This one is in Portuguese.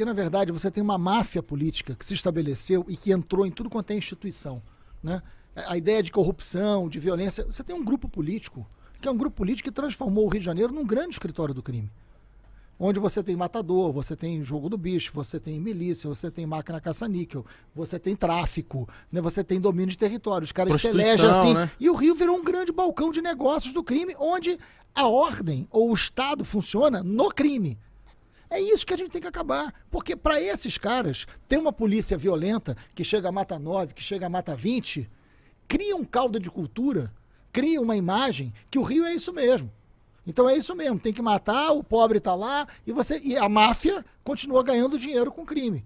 Porque, na verdade, você tem uma máfia política que se estabeleceu e que entrou em tudo quanto é instituição. Né? A ideia de corrupção, de violência. Você tem um grupo político, que é um grupo político que transformou o Rio de Janeiro num grande escritório do crime. Onde você tem matador, você tem jogo do bicho, você tem milícia, você tem máquina caça-níquel, você tem tráfico, né? você tem domínio de território. Os caras se elegem assim. Né? E o Rio virou um grande balcão de negócios do crime, onde a ordem ou o Estado funciona no crime é isso que a gente tem que acabar. Porque para esses caras, ter uma polícia violenta que chega a mata 9, que chega a mata 20, cria um caldo de cultura, cria uma imagem que o Rio é isso mesmo. Então é isso mesmo, tem que matar, o pobre está lá e você e a máfia continua ganhando dinheiro com crime.